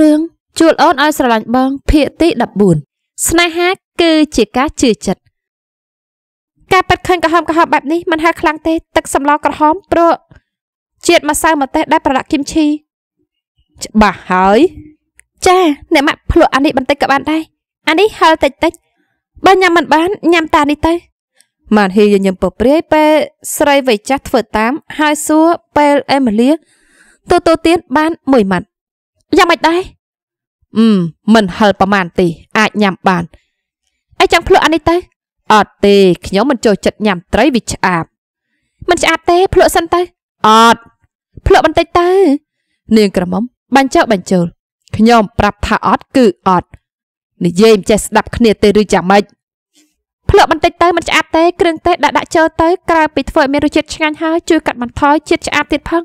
រឿងជួលអូនឲ្យស្រឡាញ់បងភាគទី14ស្នេហាគឺជាការជឿចិត្តការប៉ັດឃើញក្រហមក្រហមបែបនេះមិនហើខ្លាំងទេ ទឹកសម្លក្រហមព្រោះជាតិម្សៅម្ទេសដែលប្រឡាក់គីមឈីច្បាស់ហើយចាអ្នកម៉ាក់ភ្លក់អានេះបន្តិចក៏បានដែរអានេះហឹរតិចតិចបើញ៉ាំមិនបានញ៉ាំតានេះទៅម៉ានហ៊ីញញឹមពព្រាយពេលស្រីវ័យចាស់ធ្វើតាមហើយសួរពេលអេមីលីទូទូទៀតបានមួយម៉ាត់យ៉ាងម៉េចដែរអឺមិនហិលប្រមាណទេអាចញ៉ាំបានអីចង់ភ្លក់អានេះទៅអត់ទេខ្ញុំមិនចូលចិត្តញ៉ាំត្រីវាឆ្អាបមិនឆ្អាបទេភ្លក់សិនទៅអត់ភ្លក់បន្តិចទៅ នាងក្រមុំបញ្ចុះបញ្ចូលខ្ញុំ ប្រាប់ថាអត់គឺអត់និយាយមិនចេះស្ដាប់ គ្នាទេឬយ៉ាងម៉េចភ្លក់បន្តិចទៅមិនឆ្អាបទេគ្រឿងទេសដាក់ដាក់ចូលទៅក្រៅពីធ្វើឲ្យមានរសជាតិឆ្ងាញ់ហើយជួយកាត់បន្ថយជាតិឆ្អាបទៀតផង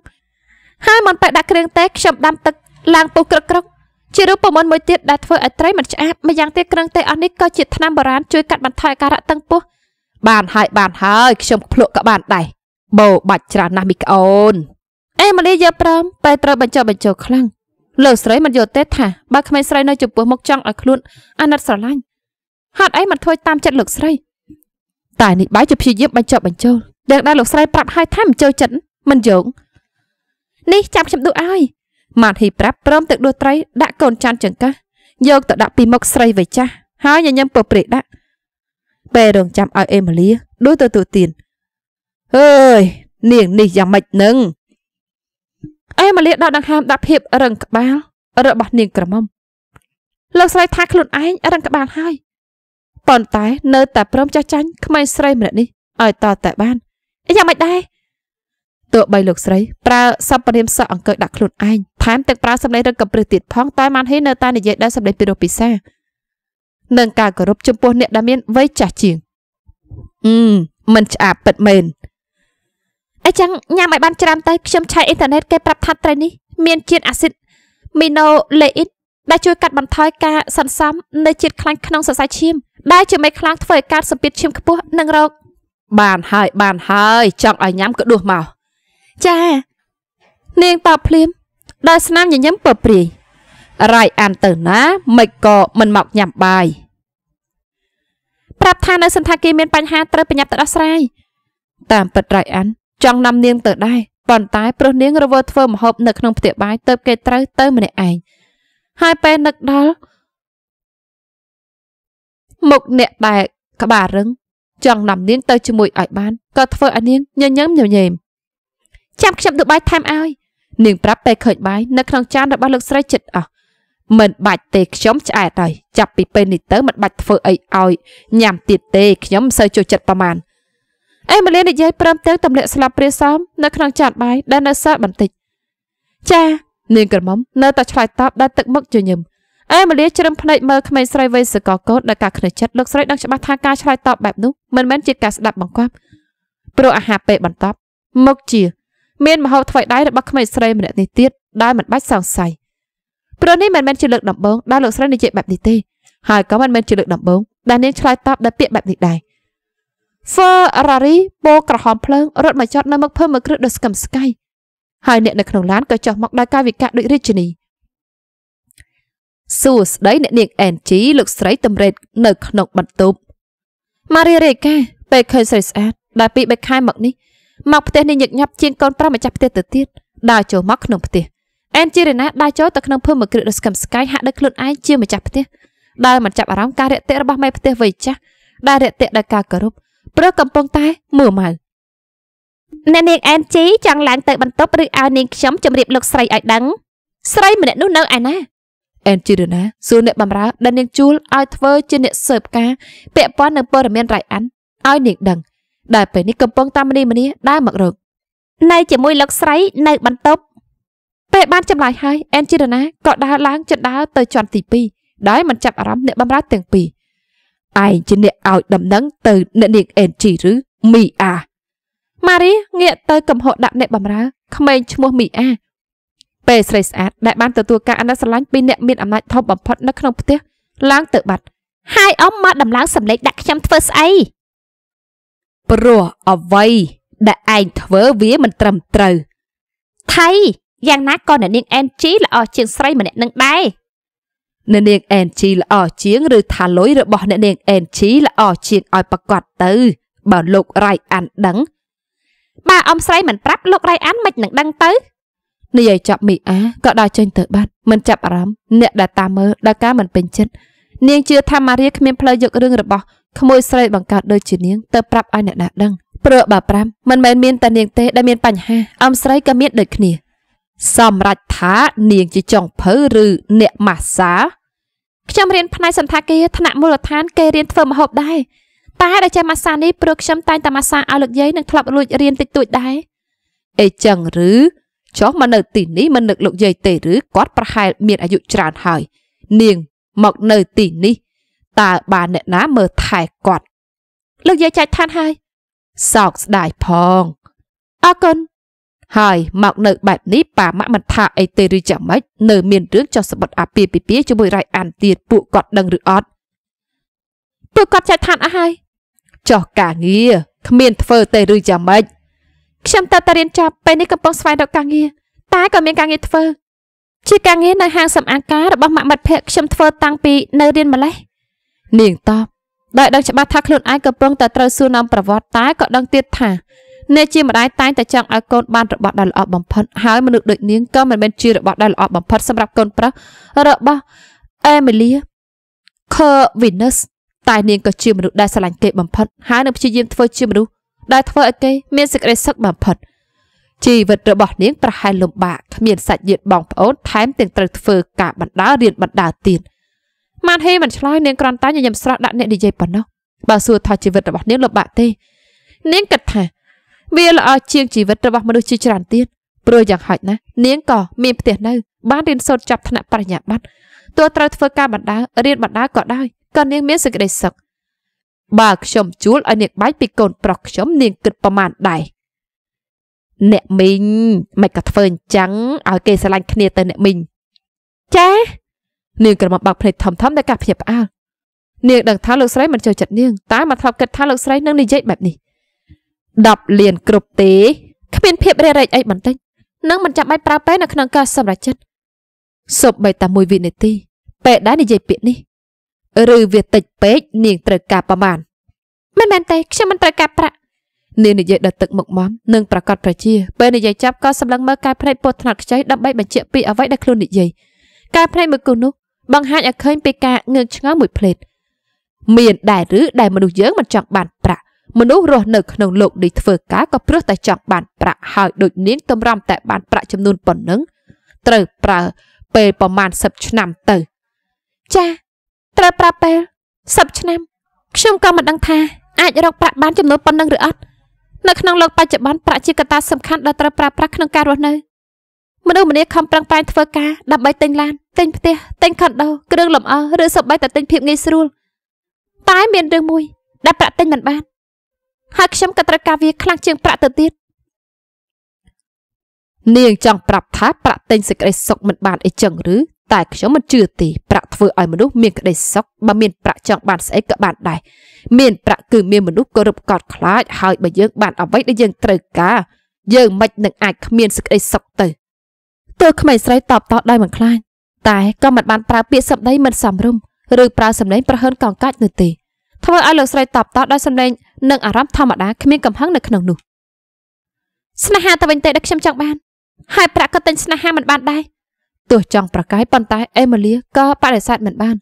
ហើយមិនបែកដាក់គ្រឿងទេសខ្ញុំដាំទឹកឡើងពុះក្រឹកក្រឹកជារូបមន្តមួយទៀតដែលធ្វើឲ្យត្រីមិនឆ្អាបម្យ៉ាងទៀតគ្រឿងទេសអស់នេះក៏ជាថ្នាំបុរាណជួយកាត់បន្ថយអាការៈតឹងពោះបានហើយបានហើយខ្ញុំភ្លក់ក៏បានដែរបោបាច់ច្រើនណាស់មីក្អូនអេម៉ាលីយកព្រមពេលត្រូវបញ្ចុះបញ្ចូលខ្លាំងលោកស្រីមិនយល់ទេ ថាបើក្មេងស្រីនៅចំពោះមុខចង់ឲ្យខ្លួនអាណិតស្រឡាញ់ហេតុអីមិនធ្វើតាមចិត្តលោកស្រីតែនេះបាយជាព្យាយាមបញ្ចុះបញ្ចូលដែលដែលលោកស្រីប្រាប់ឲ្យថាមិនចូលចិត្តមិនយងនេះចាប់ខ្ញុំឌូឲ្យម៉ាត់ហ៊ីប្រាប់ព្រមទឹកដួសត្រីដាក់កូនច័ន្ទចង្កាស់យកទៅដាក់ពីមុខស្រីវ័យចាស់ហើយញញឹមពព្រេកដាក់ពេលរងចាំឲ្យអេម៉ាលីដួសទៅទូទានអើយនាងនេះយ៉ាងម៉េចនឹងអេម៉ាលីដកដង្ហើមដាក់ភាពរឹងក្បាលរបស់នាងក្រមុំលោកស្រីថាខ្លួនឯងរឹងក្បាលហើយប៉ុន្តែ នៅតែព្រមចាស់ចាញ់ក្មេងស្រីម្នាក់នេះឲ្យតតែបានយ៉ាងម៉េចដែរទោះបីលោកស្រីប្រើសពនាមសក់អង្គើដាក់ខ្លួនឯងថែមទឹកប្រើសម្លេងរឹកកំព្រឹសទៀតផងតែម៉ាន់ហ៊ីនៅតែនិយាយដោយសម្លេងពិរោះពិសានិងការគោរពចំពោះអ្នកដែលមានវ័យចាស់ជាងអឺមិនឆ្អាបពិតមែនអញ្ចឹងញ៉ាំឲ្យបានច្រើនទៅខ្ញុំឆែកអ៊ីនធឺណិតគេប្រាប់ថាត្រីនេះមានជាតិអាស៊ីតមីណូលេអ៊ីតដែលជួយកាត់បន្ថយការសន្សំនៃជាតិខ្លាញ់ក្នុងសរសៃឈាម ដែលជាមេខ្លាំងធ្វើឲ្យកើតសម្ពាធឈាមខ្ពស់និងរោគបានហើយបានហើយ ចង់ឲ្យញ៉ាំក៏ដួសមកចានាងតបភ្លាមដល់ស្នាមញញឹមពើព្រាយរាយអានទៅណា មិនក៏មិនមកញ៉ាំបាយប្រាប់ថានៅសន្តាគារមានបញ្ហាត្រូវប្រញាប់ទៅដោះស្រាយតាមពិតរាយអានចង់នាំនាងទៅដែរប៉ុន្តែព្រោះនាងរវល់ធ្វើម្ហូបនៅក្នុងផ្ទះបាយទៅគេត្រូវទៅម្នាក់ឯងហើយពេលនឹកដល់មុខអ្នកដែលក្បាលរឹងចង់នាំនាងទៅជាមួយឲ្យបានក៏ធ្វើឲ្យនាងញញឹមញញែមចាំខ្ញុំទៅបាយថែមឲ្យនាងប្រាប់ពេលឃើញបាយនៅក្នុងចានរបស់លោកស្រីចិត្តអស់មិនបាច់ទេខ្ញុំឆ្អែតហើយចាប់ពីពេលនេះទៅ មិនបាច់ធ្វើអីឲ្យញ៉ាំទៀតទេ ខ្ញុំមិនសូវចូលចិត្តប្រមាណអេម៉ាលីនិយាយព្រមទាំងទម្លាក់ស្លាបព្រាសមនៅក្នុងចានបាយដែលនៅសល់បន្តិចចានាងក្រមុំនៅតែឆ្លើយតបដោយទឹកមុខជញឹមអេម៉ាលីជ្រឹមភ្នែកមើលក្មេងស្រីវ័យសកលកូនដោយការខ្នើចចិត្តលោកស្រីដឹងច្បាស់ថាការឆ្លើយតបបែបនោះមិនមែនជាការស្ដាប់បង្គាប់ព្រោះអាហារពេលបន្ទាប់មកជាមានមហោបថ្មីដៃរបស់ក្មេងស្រីម្នាក់នេះទៀតដែលមិនបាច់សង្ស័យព្រោះនេះមិនមែនជាលើកដំបូងដែលលោកស្រីនិយាយបែបនេះទេហើយក៏មិនមែនជាលើកដំបូងដែលនាងឆ្លើយតបដោយពាក្យបែបនេះដែរ Ferrari ពោក្រហមភ្លើងរត់មកចតនៅមុខភើមមួយគ្រឹះដ៏ស្កឹមស្កៃហើយអ្នក នៅក្នុងឡានក៏ចុះមកដោយកាយវិការដូចរាជនីសួស្ដីអ្នកនាងអែនជីលោកស្រីតម្រេតនៅក្នុងបន្ទប់ម៉ារីរេកាពេលឃើញស្រីស្អាតដែលពីរបីខែមកនេះមកផ្ទះនេះញឹកញាប់ជាងកូនប្រុសម្ចាស់ផ្ទះទៅទៀតដើរចូលមកក្នុងផ្ទះអែមជារណាដើរចូលទៅក្នុងភូមិមកគ្រឹះដ៏ស្កឹមស្កាយហាក់ដូចខ្លួនឯងជាម្ចាស់ផ្ទះដែលមិនចាប់អារម្មណ៍ការរាក់ទាក់របស់មេផ្ទះវ័យចាស់ដែលរាក់ទាក់ដោយការគោរពព្រោះកំពុងតែមើលម៉ៅអ្នកនាងអែមជីចង់ឡើងទៅបន្ទប់ឬឲ្យនាងខ្ញុំជម្រាបលោកស្រីឲ្យដឹង ស្រីម្នាក់នោះនៅឯណាអែនជីរណាសួរអ្នកបំរើដែលនាងជួលឲ្យធ្វើជាអ្នកសើបការពាក់ព័ន្ធនឹងព័ត៌មានរៃអានឲ្យនាងដឹងដែលពេលនេះកំពុងតាមនីម្នាដើរមករកនៅជាមួយលោកស្រីនៅបន្ទប់ពេលបានចម្លើយហើយអេនជីរណាក៏ដើរឡើងចិត្តដើរទៅជាន់ទី2ដោយមិនចាប់អារម្មណ៍អ្នកបម្រើទាំងពីរឯងជាអ្នកឲ្យដំណឹងទៅអ្នកនាងអេនជីឬមីអាម៉ារីងាកទៅ កំហុសដាក់អ្នកបម្រើក្មេងឈ្មោះមីអាពេលស្រីស្អាតដែលបានទទួលការអនុស្រឡាញ់ពីអ្នកមានអំណាចធំបំផុតនៅក្នុងផ្ទះឡើងទៅបាត់ហើយអ៊ំមកដំឡើងសម្លេចដាក់ខ្ញុំធ្វើស្អីព្រោះអ្វីដែលឯងធ្វើវាមិនត្រឹមត្រូវថៃយ៉ាងណាក៏អ្នកនាងអែនជីល្អជាងស្រីម្នាក់នឹងដែរអ្នកនាងអែនជីល្អជាងឬថាលុយរបស់អ្នកនាងអែនជីល្អជាងឲ្យប្រកាសទៅ បើលោករៃអានដឹងបើអំស្រីមិនប្រាប់លោករៃអានមិននឹងដឹងទៅនិយាយចប់មីអាក៏ដើរចេញទៅបាត់មិនចាប់អារម្មណ៍អ្នកដែលតាមមើលដល់ការមិនពេញចិត្តនាងជឿថាម៉ារីគ្មានផ្លូវយករឿងរបស់ក្មួយស្រីបង្កើតដូចជានាងទៅប្រាប់ឲ្យអ្នកណាដឹងព្រោះបើប្រាំមិនមែនមានតែនាងទេដែលមានបញ្ហាអំស្រីក៏មានដូចគ្នា សម្រាប់ថានាងជាចុងភៅឬអ្នកម៉ាសា ខ្ញុំរៀនផ្នែកសន្តាគារថ្នាក់មូលដ្ឋាន គេរៀនធ្វើម្ហូបដែរតែដែលចេះម៉ាសានេះព្រោះខ្ញុំតែងតែម៉ាសាឲ្យលោកយាយនឹងធ្លាប់រួចរៀនតិចតួចដែរអីចឹងឬចុះមកនៅទីនេះមិននឹកលោកយាយទេឬគាត់ប្រហែលមានអាយុច្រើនហើយនាងមកនៅទីនេះតើបានអ្នកណាមើលថែគាត់លោកយាយចាច់ឋានហើយសោកស្ដាយផងអរគុណហើយមកនៅបែបនេះប៉ាម៉ាក់មិនថាអីទេឬយ៉ាងម៉េចនៅមានរឿងចោះសម្បត្តិអាពាហ៍ពិពាហ៍ជាមួយរៃអានទៀតពួកគាត់ដឹងឬអត់ពួកគាត់ចាច់ឋានអស់ហើយចោះការងារគ្មានធ្វើទេឬយ៉ាងម៉េចខ្ញុំតើតារៀនចប់ពេលនេះកំពុងស្វែងរកការងារតែក៏មានការងារធ្វើជាការងារនៅហាងសម្អាងការរបស់ម៉ាក់មិត្តភ័ក្ដិខ្ញុំធ្វើតាំងពីនៅរៀនម្លេះនាងតបដោយដឹងច្បាស់ថាខ្លួនឯងក៏ប្រងតែត្រូវសួរនាំប្រវត្តិតែក៏ដឹងទៀតថាអ្នកជាម្ដាយតែងតែចង់ឲ្យកូនបានរបស់ដែលល្អបំផុតហើយមនុស្សដូចនាងក៏មិនមែនជារបស់ដែលល្អបំផុតសម្រាប់កូនប្រុសរបស់អេមីលីខឺវីណុសតែនាងក៏ជាមនុស្សដែលស្រឡាញ់គេបំផុតហើយនឹងព្យាយាមធ្វើជាមនុស្សដែលធ្វើឲ្យគេមានសេចក្តីសុខបំផុតជីវិតរបស់នាងប្រហែលលំបាកគ្មានសាច់ញាតិបងប្អូន ថែមទាំងត្រូវធ្វើការបណ្ដារៀនបណ្ដាទៀតម៉ានហេមិនឆ្លើយនាងគ្រាន់តែញញឹមស្រស់ដាក់អ្នកនិយាយប៉ុណ្ណោះបើសួរថាជីវិតរបស់នាងលំបាកទេនាងគិតថាវាល្អជាងជីវិតរបស់មនុស្សជាច្រើនទៀតព្រោះយ៉ាងហោចណាស់នាងក៏មានផ្ទះនៅបានរៀនសូត្រចាប់ថ្នាក់បរិញ្ញាបត្រទោះត្រូវធ្វើការបណ្ដារៀនបណ្ដាក៏ដោយក៏នាងមានសេចក្តីសុខបើខ្ញុំជួលឲ្យនាងបាយពីកូនប្រុសខ្ញុំនាងគិតប្រមាណដែរអ្នកមីងមិនក៏ធ្វើអញ្ចឹងឲ្យគេស្រឡាញ់គ្នាទៅអ្នកមីងចានាងក្រមុំបាក់ភ្នែកធំធំដោយការភ័យផ្អើលនាងដឹងថាលោកស្រីមិនចូលចិត្តនាងតែមកធ្លាប់គិតថាលោកស្រីនឹងនិយាយបែបនេះ10លានគ្រប់ទេគ្មានភាពរេរែកអីបន្តិចនឹងមិនចាំបាច់ប្រើពេលនៅក្នុងការសម្រេចចិត្តសូម្បីតែមួយវិនាទីពេលដែលនិយាយពាក្យនេះ ឬវាតិចពេកនាងត្រូវការប្រមាណមិនមែនទេខ្ញុំមិនត្រូវការប្រាក់ នាងនិយាយដល់ទឹកមុខមមនិងប្រកាសប្រជាពេលនិយាយចាប់ក៏សម្លឹងមើលកែភ្នែកពុះថ្នាក់ខ្ចីដើម្បីបញ្ជាក់ពីអ្វីដែលខ្លួននិយាយកែភ្នែកមើលគូនោះបង្ហាញឲ្យឃើញពីការងឿងឆ្ងល់មួយភ្លេតមានដែរឬដែលមនុស្សយើងមិនចង់បានប្រាក់មនុស្សរស់នៅក្នុងលោកនេះធ្វើការក៏ព្រោះតែចង់បានប្រាក់ហើយ ដូចនាងតម្រាំតែបានប្រាក់ចំនួនប៉ុណ្ណឹងត្រូវប្រើពេលប្រមាណ10ឆ្នាំទៅ ចាត្រូវប្រើពេល10ឆ្នាំខ្ញុំក៏មិនដឹងថាអាចរកប្រាក់បានចំនួនប៉ុណ្ណឹងឬអត់នៅក្នុងលោកបច្ចុប្បន្នប្រាក់ជាកត្តាសំខាន់ដែលត្រូវប្រើប្រាស់ក្នុងការរស់នៅមនុស្សម្នាខំប្រឹងប្រែងធ្វើការដើម្បីទិញឡានទិញផ្ទះទិញខុនដូគ្រឿងលម្អឬសូម្បីតែទិញភាពងាយស្រួលតែមានរឿងមួយ ដែល ប្រាក់ទិញមិនបានហើយខ្ញុំក៏ត្រូវការវា ខ្លាំងជាងប្រាក់ទៅទៀតនាងចង់ប្រាប់ថាប្រាក់ទិញសេចក្តីសុខមិនបានអីចឹងឬតែខ្ញុំមិនជឿទេប្រាក់ធ្វើឲ្យមនុស្សមានក្តីសុខបើមានប្រាក់ចង់បាន ស្អីក៏បានដែរមានប្រាក់គឺមានមនុស្សគោរពកោតខ្លាចហើយបើយើង បាន អ្វីដែលយើងត្រូវការយើងមិននឹងអាចគ្មានសេចក្តីសុខទៅទើបក្មេងស្រីតបតោះដោយមិនខ្លាចតែក៏មិនបានប្រើពាក្យសម្ដីមិនសមរម្យឬប្រើសម្លេងប្រហើនកង្កាច់នោះទេធ្វើឲ្យលោកស្រីតបតោះដោយសម្លេងនិងអារម្មណ៍ធម្មតាគ្មានកំហឹងនៅក្នុងនោះស្នេហាទៅវិញទេដែលខ្ញុំចង់បានហើយប្រាក់ក៏ទិញស្នេហាមិនបាន ដែរទោះចង់ប្រកាយប៉ុន្តែអេម៉ូលីក៏បដិសេធមិនបាន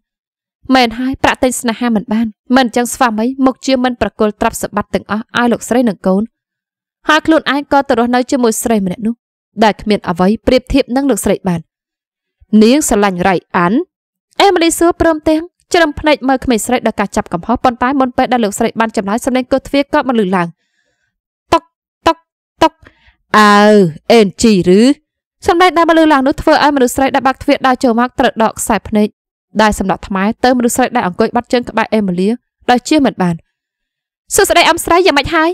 មែនហើយប្រាក់ទិញស្នេហាមិនបានមិនអញ្ចឹងស្វាមីមកជាមិនប្រគល់ទ្រព្យសម្បត្តិទាំងអស់ឲ្យលោកស្រីនិងកូនហើយខ្លួនឯងក៏ទៅរស់នៅជាមួយស្រីម្នាក់នោះដែលគ្មានអ្វីប្រៀបធៀបនឹងលោកស្រីបាននាងស្រឡាញ់រៃអានអេមីលីសួរព្រមទាំងច្រឹមភ្នែកមើលក្មេងស្រីដល់ការចាប់កំហុសប៉ុន្តែមុនពេលដែលលោកស្រីបានចម្លើយសំឡេងកោះទ្វារក៏មិនឮឡើងតុកតុកតុកអើអេនជីឬសំឡេងដែលមិនឮឡើងនោះធ្វើឲ្យមនុស្សស្រីដែលបាក់ទ្វារដើរចូលមកត្រូវដកខ្សែភ្នែកដែលសម្ដក់ថ្មែទៅមនុស្សស្រីដែលអង្គុយបាត់ជើងក្បែរអេមីលីដោយជឿមិនបានសួស្ដីអឹមស្រីយ៉ាងម៉េចហើយ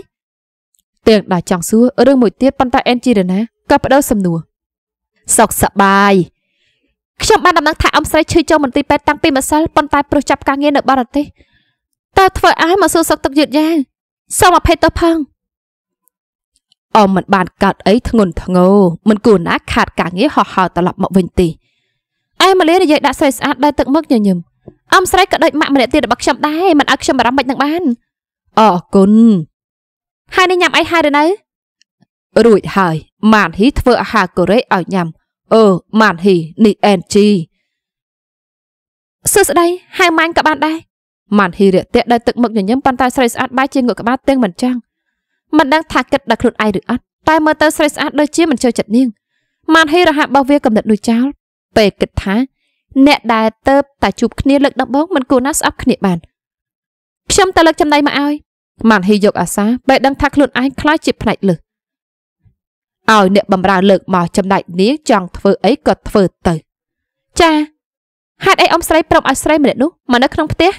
ទាំងដែលចង់សួររឿងមួយទៀតប៉ុន្តែអេនជីរណាក៏បដូរសំនួរសុខសប្បាយខ្ញុំបានដំណឹងថាអំស្រីឈឺចូលមន្ទីរពេទ្យតាំងពីម្សិលប៉ុន្តែប្រុសចាប់ការងារនៅបរទេសតើធ្វើឲ្យមកសួរសុខទុក្ខយឺតយ៉ាវសូមអភ័យទោសផងអំមិនបានកើតអីធ្ងន់ធ្ងរមិនគួរណាខាតការងារហោះហើរត្រឡប់មកវិញទេអែម៉ាលីនិយាយដាក់ស្រីស្អាតដើរទឹកមឹកញញឹមអំស្រីក៏ដូចម៉ាក់ម្នាក់ទៀតរបស់ខ្ញុំដែរមិនឲ្យខ្ញុំបារម្ភមិននឹងបានអរគុណហើយនេះញ៉ាំអីហើយឬនៅរួចហើយម៉ានហ៊ីធ្វើអាហារកូរ៉េឲ្យញ៉ាំអឺម៉ានហ៊ីនេះអែនជីសួស្ដីហៅម៉ាញ់ក៏បានដែរម៉ានហ៊ីរាក់ទាក់ដោយទឹកមឹកញញឹមប៉ុន្តែស្រីស្អាតបាយជាងក់ក្បាលទាំងមិនចាំងមិនដឹង ថាគិតដល់ខ្លួនឯងឬអត់តែមើលទៅស្រីស្អាតដូចជាមិនចូលចិត្តនាងម៉ានហ៊ីរហ័សបោះវាកំណត់ដូចចោល ពេលគិតថា អ្នកដែលទៅតែជួបគ្នាលើកដំបូងមិនគួរណាស្អប់គ្នាបានខ្ញុំតែលើកចំណៃមកឲ្យម៉ានហ៊ីយកអាសាពេលដឹងថាខ្លួនឯងខ្លាចជាផ្នែកលើសឲ្យអ្នកបំរើលើកមកចំណែកនាងចង់ធ្វើអីក៏ធ្វើទៅចាហេតុអីអ៊ំស្រីប្រាប់ឲ្យស្រីម្នាក់នោះមកនៅក្នុងផ្ទះ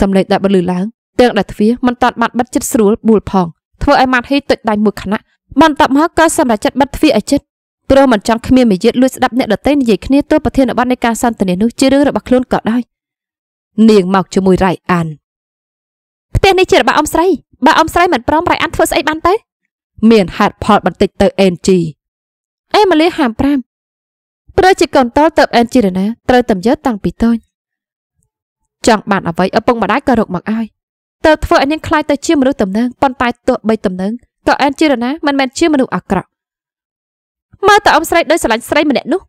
សំឡេងដែលបន្លឺឡើងទាំងដែលទ្វាមិនតាត់បាត់បិទចិត្តស្រួលបួលផងធ្វើឲ្យម៉ាត់ហ៊ីទុចដៃមួយខណៈបន្ទាប់មកក៏សម្រេចចិត្តបិទទ្វារឲ្យជិតព្រោះមិនចង់គ្មានមារយាទលួចស្ដាប់អ្នកដទៃនិយាយគ្នាទោះប្រធានបទនៃការសន្ទនានោះជារឿងរបស់ខ្លួនក៏ដោយនាងមកជាមួយរ៉ៃអានផ្ទះនេះជារបស់អ៊ំស្រីបើអ៊ំស្រីមិនព្រមរ៉ៃអានធ្វើស្អីបានទៅមានហេតុផលបន្តិចទៅអេនជីអេម៉ាលីហាមប្រាំព្រោះជាកូនតលទៅអេនជីរណាត្រូវតំយើតាំងពីតូច ចង់បានអ្វីឪពុកម្ដាយក៏រកមកឲ្យតើធ្វើឲ្យនាងខ្លាចទៅជាមនុស្សតំណែងប៉ុន្តែទោះបីតំណែងក៏អេនជីរណាមិនមែនជាមនុស្សអាក្រក់មើលតើអំស្រីដូចស្រឡាញ់ស្រីម្នាក់នោះ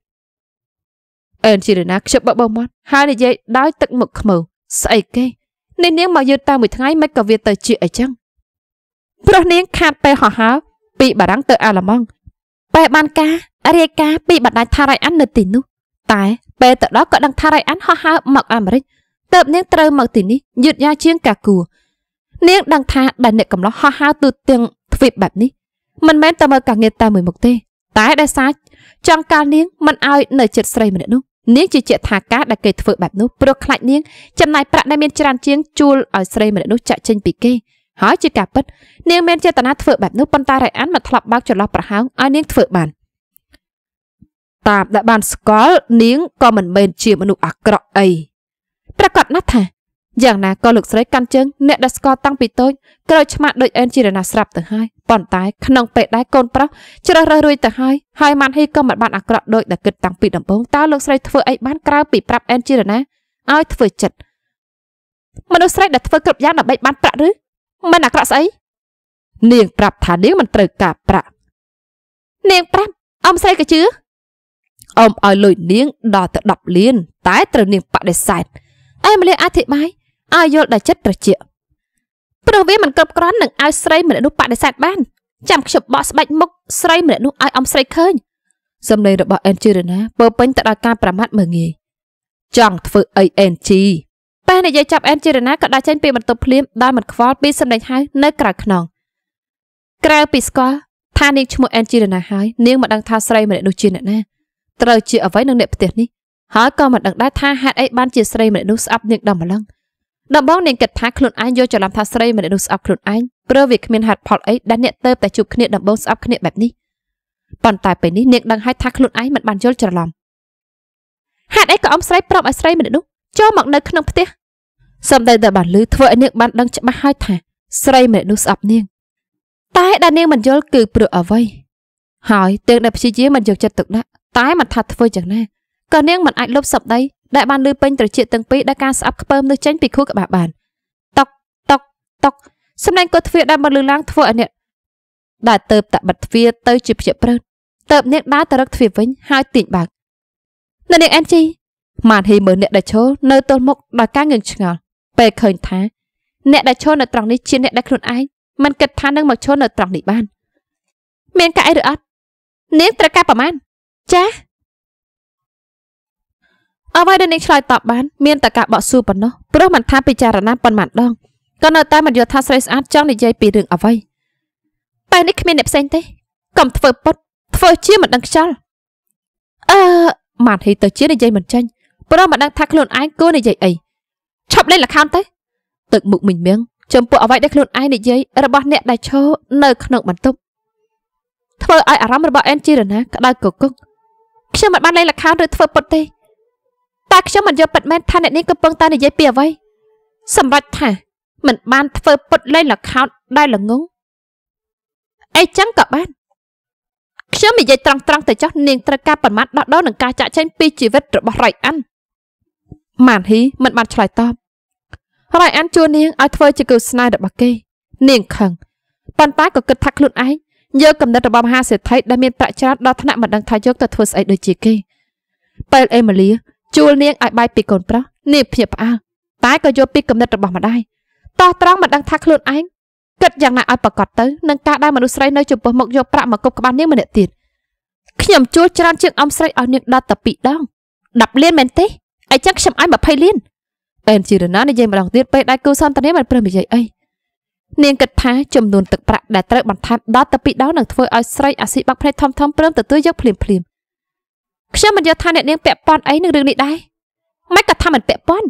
អេនជីរណាខ្ជិបបបមាត់ហើយនិយាយដោយទឹកមុខខ្មៅស្អីគេនេះនាងមកយឺតតែមួយថ្ងៃមិនក៏វាទៅជាអីចឹងព្រោះនាងខាតពេលហោះហើរពីបារាំងទៅអាល្លឺម៉ង់ពេលបានការរាយការណ៍ពីបណ្ដាញថារ៉ៃអាននៅទីនោះតែពេលទៅដល់ក៏ដឹងថារ៉ៃអានហោះហើរមកអាមេរិកតើបនាងត្រូវមកទីនេះយឺតយ៉ាវជាងកាគួរនាងដឹងថាដែលអ្នកកំឡោះហោះហើរទូទាំងទ្វីបបែបនេះមិនមែនតែមើលការងារតែមួយមុខទេតែដែលសាច់ចង់ការនាងមិនឲ្យនៅចិត្តស្រីម្នាក់នោះនាងជាជាថាការដែលគេធ្វើបែបនោះព្រោះខ្លាចនាងចំណាយប្រាក់ដែលមានច្រើនជាងជួលឲ្យស្រីម្នាក់នោះចាក់ចេញពីគេហើយជាការពិតនាងមានចេតនាធ្វើបែបនោះប៉ុន្តែរ៉ៃអានមិនធ្លាប់បើកចន្លោះប្រហោងឲ្យនាងធ្វើបានតាបដែលបានស្គាល់នាងក៏មិនមែនជាមនុស្សអាក្រក់អីប្រកាសណាស់ថាយ៉ាងណាក៏លោកស្រីកាន់ជើងអ្នកដែលស្គាល់តាំងពីតូចក្រោយឆ្មាដូចអែនជារណាស្រាប់ទៅហើយប៉ុន្តែក្នុងពេលដែរកូនប្រុសជ្រើសរើសរួចទៅហើយហើយម៉ាន់ហ៊ីក៏មិនបានអាក្រក់ដូចដែលគិតតាំងពីដំបូងតើលោកស្រីធ្វើអីបានក្រៅពីប្រាប់អែនជារណាឲ្យធ្វើចិត្តមនុស្សស្រីដែលធ្វើគ្រប់យ៉ាងដើម្បីបានប្រាក់ឬមិនអាក្រក់ស្អីនាងប្រាប់ថានាងមិនត្រូវការប្រាក់នាងប្រាប់អមស្រីក៏ជឿអមឲ្យលុយនាងដល់ទៅ10លានតែត្រូវនាងបដិសេធអេមលីអធិប្បាយឲ្យយល់ដល់ចិត្តត្រជាក់ព្រោះវាមិនគ្រប់គ្រាន់នឹងឲ្យស្រីម្នាក់នោះបដិសេធបានចាំខ្ញុំបកស្បែកមុខស្រីម្នាក់នោះឲ្យអមស្រីឃើញសំឡេងរបស់អេនជីរណាពើពេញទៅដោយការ ប្រមាថមើងងាយចង់ធ្វើអីអេនជីប៉ែនិយាយចាប់អែនជារណាក៏ដាក់ចេញពីបន្ទប់ភ្លាមដោយមិនខ្វល់ពីសម្លេងហៅនៅក្រៅខ្នងក្រៅពីស្គាល់ថានាងឈ្មោះអែនជារណាហើយនាងមិនដឹងថាស្រីម្នាក់នោះជាអ្នកណាត្រូវជាអ្វីនឹងអ្នកផ្ទះនេះហើយក៏មិនដឹងដែរថាហេតុអីបានជាស្រីម្នាក់នោះស្អប់នាងដល់ម្លឹងដំបងនាងគិតថាខ្លួនឯងយកច្រឡំថាស្រីម្នាក់នោះស្អប់ខ្លួនឯងព្រោះវាគ្មានហេតុផលអីដែលអ្នកទៅតែជួបគ្នាដំបងស្អប់គ្នាបែបនេះប៉ុន្តែ ពេលនេះនាងដឹងហើយថាខ្លួនឯងមិនបានយល់ច្រឡំហេតុអីក៏អ៊ំស្រីប្រាប់ឲ្យស្រីម្នាក់នោះចូលមកនៅក្នុងផ្ទះសម្ដីដែលបានឮធ្វើឲ្យនាងបានដឹងច្បាស់ហើយ ថា ស្រីម្នាក់នោះស្អប់នាងតែដែលនាងមិនយល់គឺព្រោះអ្វីហើយទាំងដែលព្យាយាមមិនយកចិត្តទុកដាក់តែមិនថាធ្វើយ៉ាងណាក៏នាងមិនអាចលុបសម្ដីដែលបានឮពេញត្រចៀកទាំងពីរដែលការស្អប់ខ្ពើមនោះចេញពីខួរក្បាលបានតុកតុកតុកសម្ដែងក៏ទ្វារដែលមិនលឺឡើងធ្វើឲ្យអ្នកដែលទៅតបិតទ្វារទៅ ជាភ្ជាប់ព្រឹតទៅនាងដើរទៅរកទ្វារវិញហើយទាញបើកនៅនាងអេនជីម៉ានហ៊ីមើលអ្នកដែលឈរនៅទល់មុខដោយការងឿងឆ្ងល់ពេលឃើញថា អ្នកដែលឈរនៅត្រង់នេះជាអ្នកដែលខ្លួនឯងមិនគិតថានឹងមកឈរនៅត្រង់នេះបាន មានកាយឬអត់នាងត្រូវការប្រមាណចាស់អ្វីដែលនាងឆ្លើយតបបានមានតែការបកសួរប៉ុណ្ណោះព្រោះមិនថាពិចារណាប៉ុន្មានដងក៏នៅតែមិនយល់ថាស្រីស្អាតចង់និយាយពីរឿងអ្វីតែនេះគ្មានអ្នកផ្សេងទេកុំធ្វើពុតធ្វើជាមិនដឹងខ្យល់អឺម៉ាត់ហីទៅជានិយាយមិនចាញ់ព្រោះមិនដឹងថាខ្លួនឯងគួរនិយាយអីឈប់លេងល្ខោនទៅទឹកមុខមិញមៀងចំពោះអ្វីដែលខ្លួនឯងនិយាយរបស់អ្នកដែលឈរនៅក្នុងបន្ទប់ធ្វើឲ្យអារម្មណ៍របស់អែនជីរណាក្តៅគគុកខ្ញុំមិនបានលេងល្ខោនឬធ្វើពុតទេតែខ្ញុំមិនយល់ពិតមែនថាអ្នកនេះកំពុងតែនិយាយពីអ្វីសម្រាប់ថាមិនបានធ្វើពុតលេងល្ខោនដែលល្ងងអីចឹងក៏បានខ្ញុំនិយាយត្រង់ត្រង់ទៅចោះនាងត្រូវការប្រមាថដោះដូរនឹងការចាក់ចែងពីជីវិតរបស់រៃអាន់ម៉ានហ៊ីមិនបានឆ្លើយតបរ៉ៃអានជួនាងឲ្យធ្វើជាគូស្នេហ៍របស់គេនាងខឹងប៉ុន្តែក៏គិតថាខ្លួនឯងយកកំណត់របស់មហាសេដ្ឋីដែលមានប្រាក់ច្រើនដល់ថ្នាក់មិនដឹងថាយកទៅធ្វើស្អីដូចជាគេពេលអេមីលីជួលនាងឲ្យបាយពីកូនប្រុសនាងភ្ញាក់ផ្អើលតែក៏យល់ពីកំណត់របស់ម្ដាយតោះត្រង់មិនដឹងថាខ្លួនឯងគិតយ៉ាងណាឲ្យប្រកបទៅនឹងការដែលមនុស្សស្រីនៅចំពោះមុខយកប្រាក់មកគប់ក្បាលនាងម្នាក់ទៀតខ្ញុំជួលច្រើនជាងអំស្រីឲ្យនាងដល់តែ2ដង10លានមែនទេអីចឹងខ្ញុំឲ្យ20លានពេលជីរណានិយាយម្ដងទៀតពេលដៃគូសន្តានាមិនព្រមនិយាយអីនាងគិតថាចំនួនទឹកប្រាក់ដែលត្រូវបន្ថែមដល់ទៅពីរដងនឹងធ្វើឲ្យស្រីអាស៊ីបាក់ភ្នែកធំធំព្រមទទួលយកភ្លាមភ្លាមខ្ញុំមិនយល់ថាអ្នកនាងពាក់ព័ន្ធអីនឹងរឿងនេះដែរមិនក៏ថាមិនពាក់ព័ន្ធ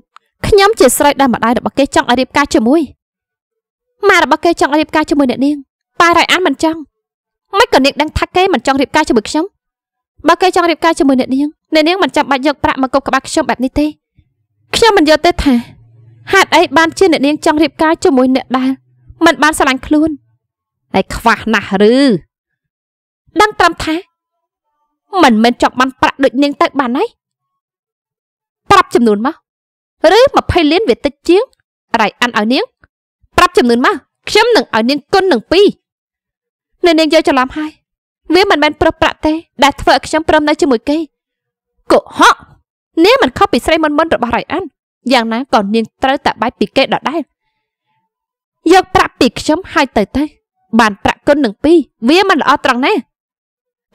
ខ្ញុំជាស្រីដែលម្ដាយរបស់គេចង់ឲ្យរៀបការជាមួយម៉ែរបស់គេចង់ឲ្យរៀបការជាមួយអ្នកនាងប៉ារ៉ៃអានមិនចង់មិនក៏នាងដឹងថាគេមិនចង់រៀបការជាមួយខ្ញុំបើគេចង់រៀបការជាមួយអ្នកនាងអ្នកនាងមិនចាំបាច់យកប្រាក់មកគប់ក្បាលខ្ញុំបែបនេះទេខ្ញុំមិនយល់ទេថាហេតុអីបានជាអ្នកនាងចង់រៀបការជាមួយអ្នកដែលមិនបានស្រឡាញ់ខ្លួនហើយខ្វះណាស់ឬដឹងត្រឹមថាមិនមែនចង់បានប្រាក់ដូចនាងទៅបានហើយប្រាប់ចំនួនមកឬ20លានវាតិចជាងរៃអានឲ្យនាងប្រាប់ចំនួនមកខ្ញុំនឹងឲ្យនាងគុណនឹងពីរអ្នកនាងយកច្រឡំហើយវាមិនមែនប្រឹកប្រាក់ទេ ដែលធ្វើឲ្យខ្ញុំព្រមនៅជាមួយគេកុហកនាងមិនខុសពីស្រីមុនមុនរបស់រៃអានយ៉ាងណាក៏នាងត្រូវតែបាយពីគេដដែលយកប្រាក់ពីខ្ញុំឲ្យទៅទៅបានប្រាក់គុណនឹងពីរវាមិនល្អត្រង់ណា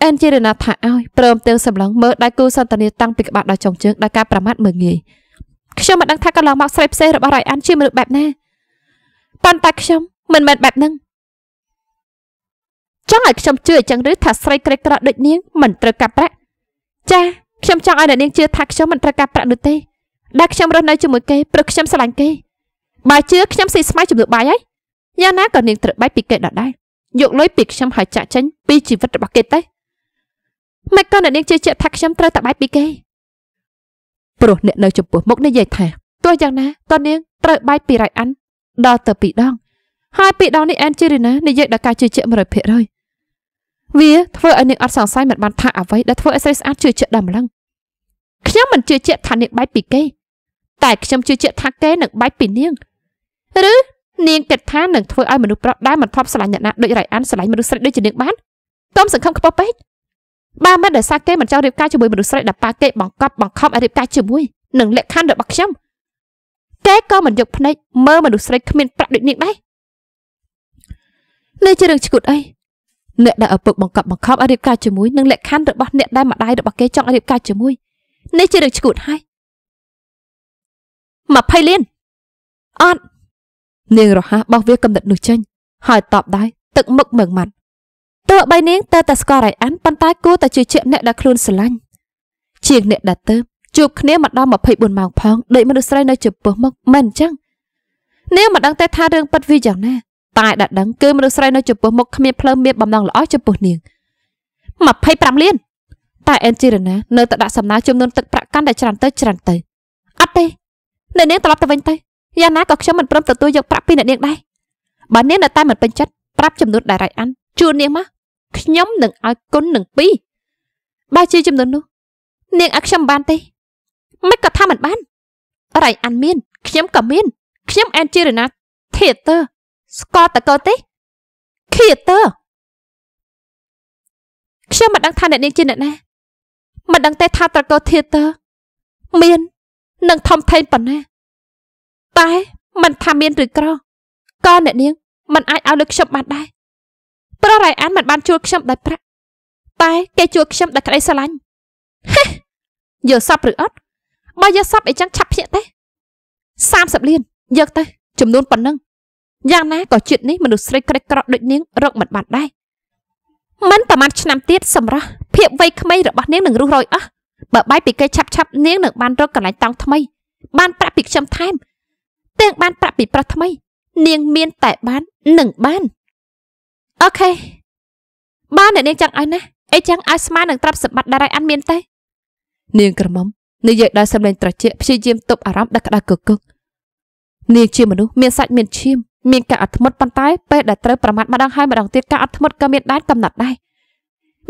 អែនជារណាថាឲ្យព្រមទាំងសម្លឹងមើលដៃគូសន្តានាតាំងពីក្បាលដល់ចុងជើងដោយការប្រមាថមើលងាយខ្ញុំមិនដឹងថាកន្លងមក ស្រីផ្សេងរបស់រៃអានជាមនុស្សបែបណាប៉ុន្តែខ្ញុំមិនមែនបែបហ្នឹងចង់ឲ្យខ្ញុំជឿអញ្ចឹងឬថាស្រីក្រីក្រដូចនាងមិនត្រូវកាប់ប្រាក់ចាខ្ញុំចង់ឲ្យអ្នកនាងជឿថាខ្ញុំមិនត្រូវការប្រាក់នោះទេដែលខ្ញុំរស់នៅជាមួយគេព្រោះខ្ញុំស្រឡាញ់គេបើជឿខ្ញុំស៊ីស្មៃជំនួសបាយហើយយ៉ាងណាក៏នាងត្រូវបែកពីគេដដែលយកលុយពីខ្ញុំហើយចាក់ចេញពីជីវិតរបស់គេទៅមិនក៏អ្នកនាងជឿជាក់ថាខ្ញុំត្រូវតែបែកពីគេព្រោះអ្នកនៅចំពោះមុខនិយាយថាទោះយ៉ាងណាតនាងត្រូវបែកពីរ៉ៃអាន់ដល់ទៅពីរដងហើយពីរដងនេះអែនជីរីណានិយាយដល់ការជឿជាក់100%វាធ្វើឲ្យនាងអត់សង្ស័យមិនបានថាអ្វីដែលធ្វើឲ្យស្រីស្អាតជឿជាក់ដល់ម្លឹងខ្ញុំមិនជឿជាក់ថានាងបែកពីគេតែ ខ្ញុំជឿជាក់ថាគេនឹងបែកពីនាង ឬ នាងគិតថានឹងធ្វើឲ្យមនុស្សប្រុសដែលមិនធ្លាប់ស្រឡាញ់អ្នកណាដូចរៃអានស្រឡាញ់មនុស្សស្រីដូចជានាងបានទុំសង្ឃឹមខ្ពស់ពេកបើមិនដែលសារគេមិនចង់រៀបការជាមួយមនុស្សស្រីដែលប៉ាគេបង្កប់បង្ខំឲ្យរៀបការជាមួយនឹងលក្ខខណ្ឌរបស់ខ្ញុំគេក៏មិនយកភ្នែកមើលមនុស្សស្រីគ្មានប្រាក់ដូចនាងដែរលើជារឿងឈ្គួតអីអ្នកដែលឪពុកបង្កប់បង្ខំឲ្យរៀបការជាមួយនឹងលក្ខខណ្ឌរបស់អ្នកដែលម្ដាយរបស់គេចង់ឲ្យរៀបការជាមួយនេះជារឿងឈួតហើយ20លានអត់នាងរហ័សបោះវាកំណត់នោះចេញហើយតបដែរទឹកមុខមើងម៉ាត់ទោះបីនាងទៅតែស្គាល់រៃអានប៉ុន្តែគួរតែជឿជាក់អ្នកដែលខ្លួនស្រឡាញ់ជាងអ្នកដែលទៅជួបគ្នាមកដល់24ម៉ោងផងដោយមនុស្សស្រីនៅចំពោះមុខមិនអញ្ចឹងនាងមិនដឹងទេថារឿងពិតវាយ៉ាងណាតែដែលដឹងគឺមនុស្សស្រីនៅចំពោះមុខគ្មានផ្លូវមានបំណងល្អចំពោះនាង25លានតែអេនជីរណានៅតែដាក់សំណើចំនួនទឹកប្រាក់កាន់តែច្រើនទៅច្រើនទៅអត់ទេអ្នកនាងត្រឡប់ទៅវិញទៅយ៉ាងណាក៏ខ្ញុំមិនព្រមទទួលយកប្រាក់ពីអ្នកនាងដែរបើនាងនៅតែមិនពេញចិត្តប្រាប់ចំនួនដែលរៃអានជួននាងមកខ្ញុំនឹងឲ្យគុណនឹងពីរបើជាចំនួននោះ នាងឲ្យខ្ញុំបានទេ មិនក៏ថាមិនបានរៃអានមាន ខ្ញុំក៏មាន ខ្ញុំអេនជីរណា theater ស្គាល់តើកោទេឃីតើខ្ញុំមិនដឹងថាអ្នកនាងជាអ្នកណាមិនដឹងទេថាតើកោធៀតើមាននឹងធំធេងប៉ុណ្ណា តែមិនថាមានឬក្រក៏អ្នកនាងមិនអាចឲ្យលើខ្ញុំបានដែរព្រោះរ៉ៃអានមិនបាន ជួយខ្ញុំដោយប្រាក់តែគេជួយខ្ញុំដោយក្តីស្រឡាញ់យកសັບឬអត់បើយកសັບអីចឹងឆាប់ភ្ញាក់ទេ30លានយកទៅចំនួនប៉ុណ្ណឹងយ៉ាងណាក៏ជាតិនេះមនុស្សស្រីក្រិចក្រក់ដូចនាងរកមិនបាត់ដែរមិនប្រមាណឆ្នាំទៀតសម្រាប់ភាពវ័យក្មេងរបស់នាងនឹងរុះរយអស់បើបាយពីគេឆាប់ឆាប់នាងនឹងបានរកកន្លែងតង់ថ្មីបានប្រាក់ពីខ្ញុំថែមទាំងបានប្រាក់ពីប្រុសថ្មី នាងមានតែបាននឹងបានអូខេបានអ្នកនាងចង់ឲ្យណាអីចង់ឲ្យស្មើនឹងទ្រព្យសម្បត្តិដែលរៃអានមានទេនាងក្រមុំនិយាយដោយសម្លេងត្រជាក់ព្យាយាមទប់អារម្មណ៍ដឹកក្តៅគគុកនាងជាមនុស្សមានសាច់មានឈាមមានការអត់ធ្មត់ប៉ុន្តែពេលដែលត្រូវប្រមាថម្ដងហើយម្ដងទៀតការអត់ធ្មត់ក៏មានដែនកំណត់ដែរ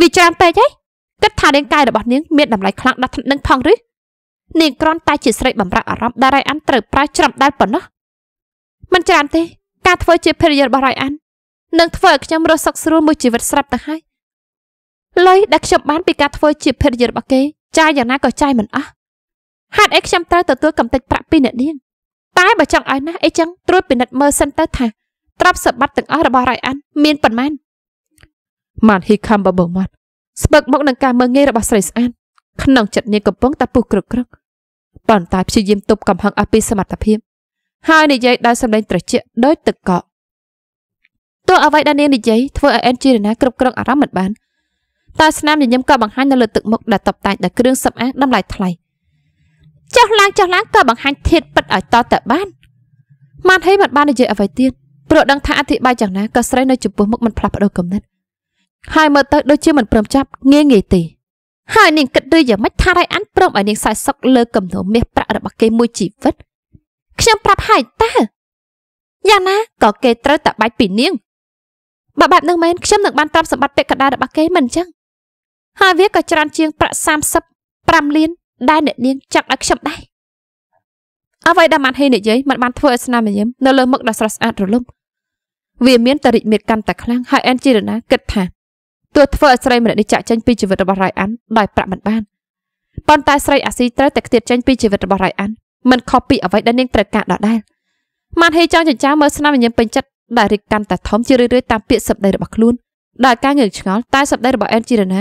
វាច្រើនពេកហីគិតថារាងកាយរបស់នាងមានតម្លៃខ្លាំងដល់ថ្នាក់នឹងផងឬនាងគ្រាន់តែជាស្រីបំរាក់អារម្មណ៍ដែលរៃអានត្រូវប្រើច្រំដែនប៉ុណ្ណោះមិនច្រើនទេ ការធ្វើជាភរិយារបស់រៃអាននឹងធ្វើឲ្យខ្ញុំរស់សុខស្រួលមួយជីវិតស្រាប់ទៅហើយលុយដែលខ្ញុំបានពីការធ្វើជាភរិយារបស់គេចាយយ៉ាងណាក៏ចាយមិនអស់ហេតុអីខ្ញុំត្រូវទទួលកំទេចប្រាក់ពីអ្នកនាងតែបើចង់ឲ្យណាស់អីចឹងត្រួតពិនិត្យមើលសិនទៅថាទ្រព្យសម្បត្តិទាំងអស់របស់រ៉ៃអាន មានប៉ុន្មានម៉ាត់ហ៊ីខំបបមាត់ស្ពឹកមកនឹងការមើងងាយរបស់ស្រីស្អាតក្នុងចិត្តនាងកំពុងតែពុះក្រឹកក្រឹកប៉ុន្តែព្យាយាមទប់កំហឹងអស់ពីសមត្ថភាពហើយនិយាយដោយសម្លេងត្រជាក់ដោយទឹកកកទោះអ្វីដែលនាងនិយាយធ្វើឲ្យអេនជីរណាគ្រប់គ្រងអារម្មណ៍មិនបានតែស្នាមញញឹមក៏បង្ហាញនៅលើទឹកមុខដែលតបតែងដោយគ្រឿងសម្អាងតម្លៃថ្លៃថ្លៃចុះឡើងចុះឡើងក៏បង្ហាញធាតពិតឲ្យត តបានម៉ាត់ហីមិនបាននិយាយអ្វីទៀតព្រោះដឹងថាអធិប្បាយយ៉ាងណាក៏ស្រីនៅចំពោះមុខមិនផ្លាស់ប្ដូរគំនិតហើយមើលទៅដូចជាមិនព្រមចាប់ងាយងាយទេហើយនាងគិតឬយ៉ាងម៉េចថារៃអានព្រមឲ្យនាងសោយសុខលើកំណោមាសប្រាក់របស់គេមួយជីវិត ខ្ញុំប្រាប់ហើយតើយ៉ាងណាក៏គេត្រូវតបាច់ពីនាងបើបែបនឹងមែនខ្ញុំនឹងបានត្រាប់សម្បត្តិពាក្យកណ្ដាលរបស់គេមិនអញ្ចឹងហើយវាក៏ច្រើន ជាងប្រាក់35 5លានដែលអ្នកនាងចង់ឲ្យខ្ញុំដែរអ្វីដែលម៉ាត់ហេនិយាយมันបានធ្វើឲ្យស្នាមញញឹមនៅលើមុខដ៏ស្រស់ស្អាតរលឹមវាមានតរិទ្ធមេកាន់តែខ្លាំងហើយអេនជីរណាគិតថាទោះធ្វើឲ្យស្រីម្នាក់នេះចាក់ចេញពីជីវិតរបស់រ៉ៃអានដោយប្រាក់មិនបានប៉ុន្តែស្រីអាស៊ីត្រូវតែខ្ទាតចេញពីជីវិតរបស់រ៉ៃអានមិនខុសពីអ្វីដែលនាងត្រូវការដដែលម៉ាត់ហេចង់ចិញ្ចាមើលស្នាមញញឹមពេញចិត្តដែលរីកកាន់តែធំជារឿយៗតាមពាក្យសម្ដីរបស់ខ្លួនដោយការងឿងឆ្ងល់តែសម្ដីរបស់អេនជីរណា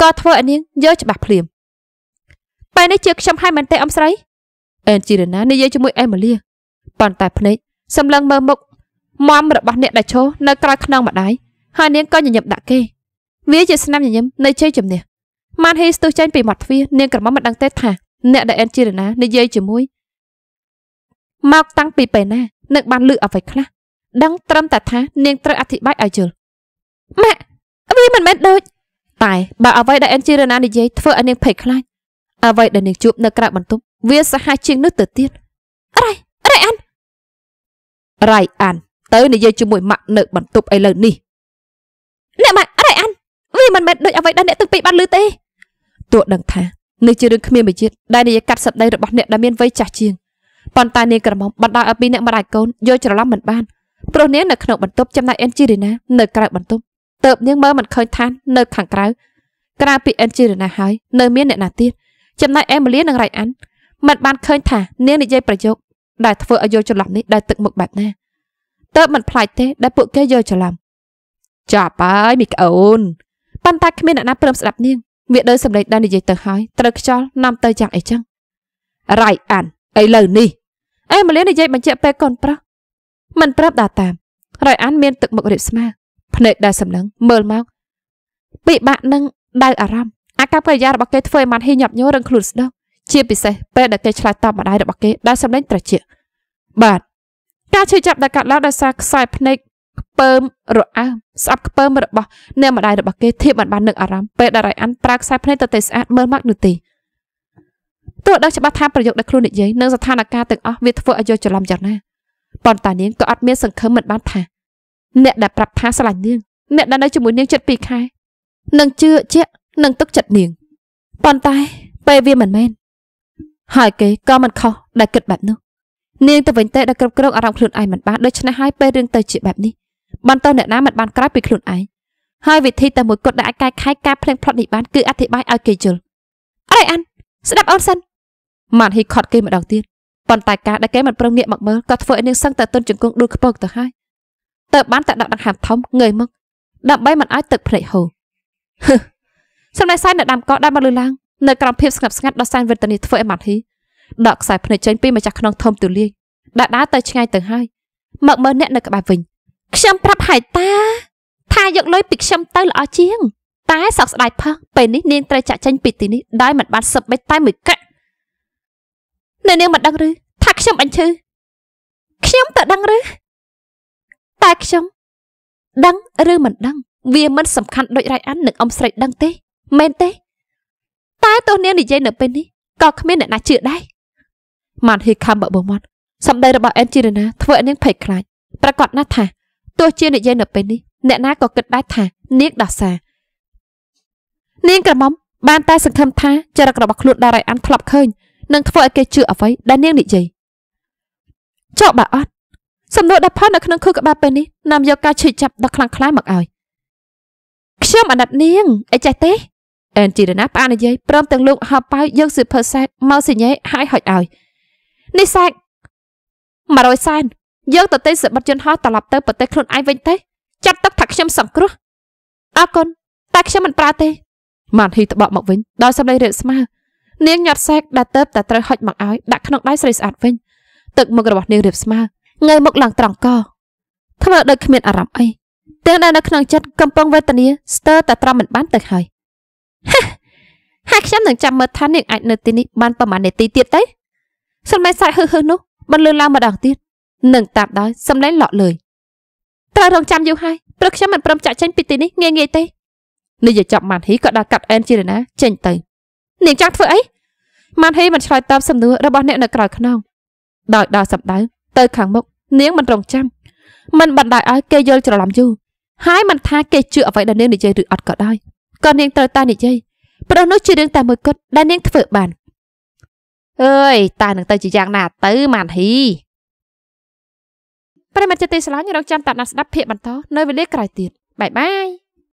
ក៏ធ្វើឲ្យនាងយល់ច្បាស់ភ្លាមពេលនេះជាខ្ញុំហើយមែនទេអ៊ំស្រីអែនជីរណានិយាយជាមួយអេមីលីប៉ុន្តែភ្នែកសម្លឹងមើលមុខមមរបស់អ្នកដែលឈោនៅក្រៅខ្នងម្ដាយហើយនាងក៏ញញឹមដាក់គេ វាជាស្នាមញញឹមនៃជ័យជំនះម៉ានហេស្ទុះចេញពីមាត់ទ្វារនាងក្រមុំមិនដឹងទេថាអ្នកដែលអែនជីរណានិយាយជាមួយមកតាំងពីពេលណានឹងបានលឺអ្វីខ្លះដឹងត្រឹមតែថា នាងត្រូវអធិប្បាយឲ្យយល់ម៉ាក់វាមិនមែនដូចតែបើអ្វីដែលអែនជីរណានិយាយធ្វើឲ្យនាងភ័យខ្លាចអ្វីដែលនាងជួបនៅក្រៅបន្ទប់វាសាហាវជាងនេះទៅទៀតរ៉ៃរ៉ៃអានរ៉ៃអានទៅនិយាយជាមួយម៉ាក់នៅ បន្ទប់ឥឡូវនេះអ្នកម៉ាក់រ៉ៃអានវាមិនមែនដូចអ្វីដែលអ្នកទាំងពីរបានឮទេទោះដឹងថានេះជារឿងគ្មានបញ្ជាតិដែលនាយកាត់សម្ដីរបស់អ្នកដែលមានវ័យចាស់ជាងប៉ុន្តែនាងក្រមុំបណ្ដោយឲ្យពីរអ្នកម្ដាយកូនយល់ច្រឡំមិនបានព្រោះនាងនៅក្នុងបន្ទប់ចំណែកអេនជីរីណានៅក្រៅបន្ទប់ទៅបនាងមើលមិនឃើញឋាននៅខាងក្រៅក្រៅពីអេនជីរីណាហើយនៅមានអ្នកណាទៀតចំណែកអេមីលីនិងរ៉ៃអានមិនបានឃើញ ថា នាងនិយាយប្រយោគដែលធ្វើឲ្យយល់ច្រឡំនេះដោយទឹកមុខបែបណាតើមិនប្លែកទេដែលពួកគេយល់ច្រឡំចាប់ហើយមីក្អូនប៉ុន្តែគ្មានអ្នកណាព្រមស្ដាប់នាងវាដោយសម្លេងដែលនិយាយទៅហើយត្រូវខ្យល់នាំទៅយ៉ាងអីចឹងរ៉ៃអានឥឡូវនេះអេម៉ាលីនិយាយបញ្ជាក់ពេលកូនប្រុសមិនប្រាប់ដាតាមរ៉ៃអានមានទឹកមុខរៀបស្មើភ្នែកដែលសម្លឹងមើលមកពិបាកនឹងដៅអារម្មណ៍កាបកិរិយារបស់គេធ្វើឲ្យម៉ាត់ហ៊ីញាប់ញ័ររឹងខ្លួនស្ដឹងជាពិសេសពេលដែលគេឆ្លើយតបម្ដាយរបស់គេដោយសម្ដែងត្រជាក់បាទការឈឺចាប់ដែលកាត់ឡើងដោយសារខ្សែភ្នែកខ្ពើមរអើមស្អប់ខ្ពើមរបស់អ្នកម្ដាយរបស់គេធៀបមិនបាននឹកអារម្មណ៍ពេលដែលរៃអានប្រើខ្សែភ្នែកទៅតែស្អាតមើលមកនោះទេទោះដឹងច្បាស់ថាប្រយោគដែលខ្លួននិយាយនិងស្ថានភាពទាំងអស់វាធ្វើឲ្យយកច្រឡំយ៉ាងណាប៉ុន្តែនាងក៏អត់មានសង្ឃឹមមិនបានថាអ្នកដែលប្រាប់ថាស្រឡាញ់នាងអ្នកដែលនៅជាមួយនាងជិត2ខែនឹងជឿជាក់និងទុកចិត្តនាងប៉ុន្តែពេលវាមិនមែនហើយគេក៏មិនខុសដែលគិតបែបនោះនាងទៅវិញតែដែលគ្រប់គ្រងអារម្មណ៍ខ្លួនឯងមិនបានដូច្នេះហើយពេលរឿងទៅជាបែបនេះបន្តអ្នកណាមិនបាន ក្រៅពីខ្លួនឯងហើយវិធីតែមួយគត់ដែលអាចកែខែការភ្លេងផ្លត់នេះបានគឺអធិប្បាយឲ្យគេយល់អរិអានស្ដាប់អូនសិនម៉ាត់ហ៊ីខត់គេម្ដងទៀតប៉ុន្តែការដែលគេមិនប្រឹងងាកមកមើលក៏ធ្វើឲ្យនាងសឹងតែទន់ជង្គង់ដួលខ្ពើកទៅហើយតើបានតែដាក់ដង្ហើមធំងើយមកដើម្បីមិនឲ្យទឹកភ្នែកហូរសម្លេងសែននៅដាំកោដែលបានលឺឡើងនៅក្រោមភាពស្ងប់ស្ងាត់ដ៏សែនវេទនាធ្វើឲ្យម៉ាត់ហ៊ីដកខ្សែភ្នែកចេញពីម្ចាស់ខ្នងធំទូលាយដែលដើរទៅឆ្ងាយទៅហើយមកមើលអ្នកនៅក្បែរវិញខ្ញុំប្រាប់ហើយតា ថាយកលុយពីខ្ញុំទៅល្អជាង តែសោកស្ដាយផឹសពេលនេះនាងត្រូវចាក់ចេញពីទីនេះដោយមិនបានសឹបបិចតែមួយកៈនៅនាងមិនដឹងឬ ថាខ្ញុំអញ្ជើខ្ញុំទៅដឹងឬតែខ្ញុំដឹងឬមិនដឹងវាមិនសំខាន់ដូចរៃអាននឹងអ៊ំស្រីដឹងទេមែនទេតែទោះនាងនិយាយនៅពេលនេះក៏គ្មានអ្នកណាជឿដែរម៉ាត់ហ៊ីខាំបបមាត់សម្ដីរបស់អេនជីរណាធ្វើឲ្យនាងភ័យខ្លាចប្រកាសណាស់ថាទោះជានិយាយនៅពេលនេះអ្នកណាក៏គិតដែរថានាងដោះសារនាងក្រមុំបានតែសង្ឃឹមថាចរិតរបស់ខ្លួនដែលរៃអានធ្លាប់ឃើញនឹងធ្វើឲ្យគេជឿអ្វីដែលនាងនិយាយចុះបើអត់សំណួរដែលផុតនៅក្នុងខួរក្បាលពេលនេះនាំយកការឈឺចាប់ដ៏ខ្លាំងក្លាមកឲ្យ ខ្ញុំអាណិតនាងអីចេះទេអែនជីរណាផ្អានិយាយព្រមទាំងលោកហបប៉ៅយកសិភើសែតមកសញ្ញេឲ្យហុចឲ្យនេះសែក100សែនយើងទៅទិញសិបិតយន្តហោះត្រឡប់ទៅប្រទេសខ្លួនឯងវិញទេ ចាត់ទឹកថាខ្ញុំសង្គ្រោះអរគុណតែខ្ញុំមិនប្រើទេម៉ានហ៊ីត្បក់មកវិញដោយសម្លេងរាបស្មើនាងញាត់សែកដែលទៅតែត្រូវហុចមកឲ្យដាក់ក្នុងដៃស្រីស្អាតវិញទឹកមុខរបស់នាងរាបស្មើងើយមុខឡើងត្រង់កធ្វើដូចគ្មានអារម្មណ៍អីទាំងដែលនៅក្នុងចិត្តកំពុងវេទនាស្ទើរតែត្រមមិនបានទៅហើយហើយខ្ញុំនឹងចាំមើលថានាងអាចនៅទីនេះបានប្រហែលនាទីទៀតទេសិនមែនសាច់ហឺហឺនោះបានលឺឡើងម្ដងទៀតនឹងតាមដោយសំឡេងលក់លើយត្រូវរងចាំយូរហើយព្រោះខ្ញុំមិនព្រមចាក់ចេញពីទីនេះងាយងាយទេនាយចប់ម៉ាន់ហ៊ីក៏ដាក់កាត់អែនជីរណាចេញទៅនាងចង់ធ្វើអីម៉ាន់ហ៊ីមិនឆ្លើយតបសំណួររបស់អ្នកនៅក្រៅខ្នងដោយដល់សម្ដៅទៅខាងមុខនាងមិនរងចាំមិនបណ្ដោយឲ្យគេយល់ច្រឡំយូរហើយមិនថាគេជឿអ្វីដែលនាងនិយាយឬអត់ក៏ដោយក៏នាងត្រូវតែនិយាយព្រោះនោះជារឿងតែមួយគត់ដែលនាងធ្វើបានអើយតើនឹងទៅជាយ៉ាងណាទៅម៉ាន់ហ៊ីប្រិមត្តជាទីស្រឡាញ់រកចាំតាប់ណាស់ស្ដាប់ភាកបន្តនៅវេលាក្រោយទៀតបាយបាយ